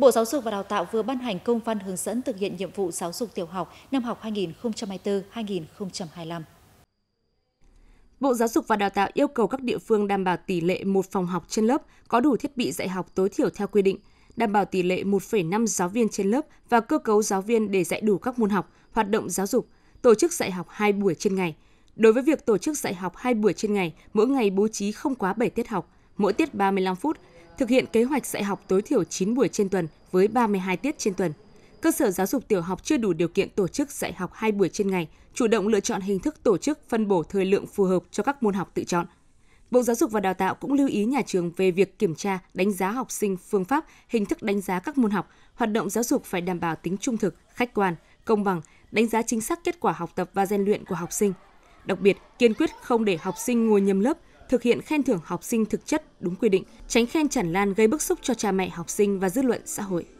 Bộ Giáo dục và Đào tạo vừa ban hành công văn hướng dẫn thực hiện nhiệm vụ giáo dục tiểu học năm học 2024-2025. Bộ Giáo dục và Đào tạo yêu cầu các địa phương đảm bảo tỷ lệ một phòng học trên lớp có đủ thiết bị dạy học tối thiểu theo quy định, đảm bảo tỷ lệ 1,5 giáo viên trên lớp và cơ cấu giáo viên để dạy đủ các môn học, hoạt động giáo dục, tổ chức dạy học 2 buổi trên ngày. Đối với việc tổ chức dạy học 2 buổi trên ngày, mỗi ngày bố trí không quá 7 tiết học, mỗi tiết 35 phút, thực hiện kế hoạch dạy học tối thiểu 9 buổi trên tuần với 32 tiết trên tuần. Cơ sở giáo dục tiểu học chưa đủ điều kiện tổ chức dạy học 2 buổi trên ngày, chủ động lựa chọn hình thức tổ chức phân bổ thời lượng phù hợp cho các môn học tự chọn. Bộ Giáo dục và Đào tạo cũng lưu ý nhà trường về việc kiểm tra, đánh giá học sinh phương pháp, hình thức đánh giá các môn học, hoạt động giáo dục phải đảm bảo tính trung thực, khách quan, công bằng, đánh giá chính xác kết quả học tập và rèn luyện của học sinh. Đặc biệt, kiên quyết không để học sinh ngồi nhầm lớp, thực hiện khen thưởng học sinh thực chất đúng quy định, tránh khen chản lan gây bức xúc cho cha mẹ học sinh và dư luận xã hội.